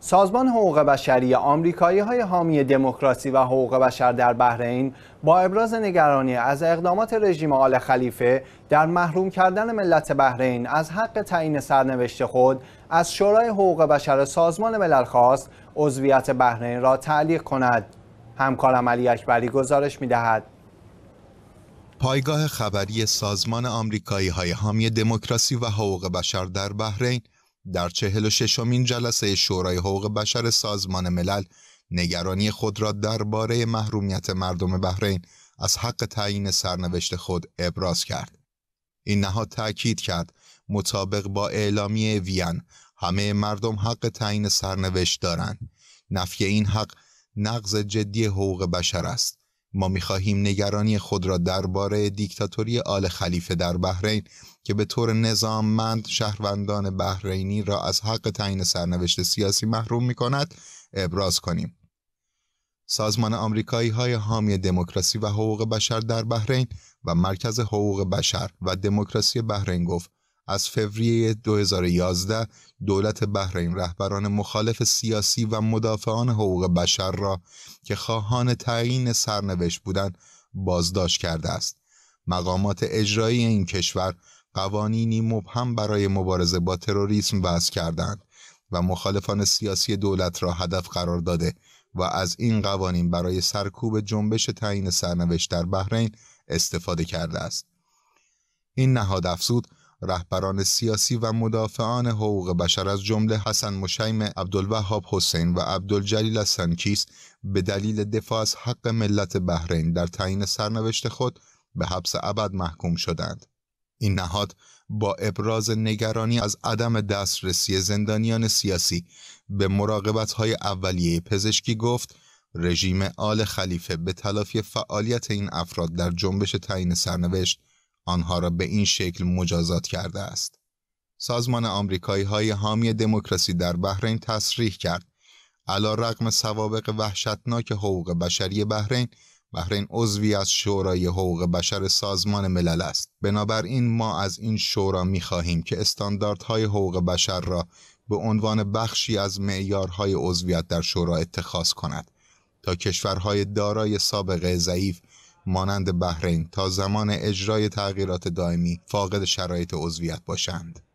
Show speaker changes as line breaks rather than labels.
سازمان حقوق بشری آمریکایی های حامی دموکراسی و حقوق بشر در بحرین با ابراز نگرانی از اقدامات رژیم آل خلیفه در محروم کردن ملت بحرین از حق تعیین سرنوشت خود از شورای حقوق بشر سازمان ملل خواست عضویت بحرین را تعلیق کند همکارم علی اکبری گزارش دهد.
پایگاه خبری سازمان آمریکایی های حامی دموکراسی و حقوق بشر در بحرین در چهل و ششمین جلسه شورای حقوق بشر سازمان ملل نگرانی خود را درباره محرومیت مردم بحرین از حق تعیین سرنوشت خود ابراز کرد. این نهاد تأکید کرد مطابق با اعلامیه وین همه مردم حق تعیین سرنوشت دارند. نفی این حق نقض جدی حقوق بشر است. ما میخواهیم نگرانی خود را درباره دیکتاتوری آل خلیفه در بحرین که به طور نظاممند شهروندان بحرینی را از حق تعیین سرنوشت سیاسی محروم میکند، ابراز کنیم. سازمان آمریکایی های حامی دموکراسی و حقوق بشر در بحرین و مرکز حقوق بشر و دموکراسی بحرین گفت از فوریه 2011 دولت بحرین رهبران مخالف سیاسی و مدافعان حقوق بشر را که خواهان تعیین سرنوشت بودند بازداشت کرده است. مقامات اجرایی این کشور قوانینی مبهم برای مبارزه با تروریسم وضع کردند و مخالفان سیاسی دولت را هدف قرار داده و از این قوانین برای سرکوب جنبش تعیین سرنوشت در بحرین استفاده کرده است. این نهاد افزود رهبران سیاسی و مدافعان حقوق بشر از جمله حسن مشیم عبدالوهاب حسین و عبدالجلیل سنکیس به دلیل دفاع از حق ملت بحرین در تعیین سرنوشت خود به حبس ابد محکوم شدند این نهاد با ابراز نگرانی از عدم دسترسی زندانیان سیاسی به مراقبت های اولیه پزشکی گفت رژیم آل خلیفه به تلافی فعالیت این افراد در جنبش تعیین سرنوشت آنها را به این شکل مجازات کرده است. سازمان آمریکایی های حامی دموکراسی در بحرین تصریح کرد علا رقم سوابق وحشتناک حقوق بشری بحرین بحرین عضوی از شورای حقوق بشر سازمان ملل است بنابراین ما از این شورا می خواهیم که استانداردهای حقوق بشر را به عنوان بخشی از معیارهای عضویت در شورا اتخاذ کند تا کشورهای دارای سابقه ضعیف مانند بحرین تا زمان اجرای تغییرات دائمی فاقد شرایط عضویت باشند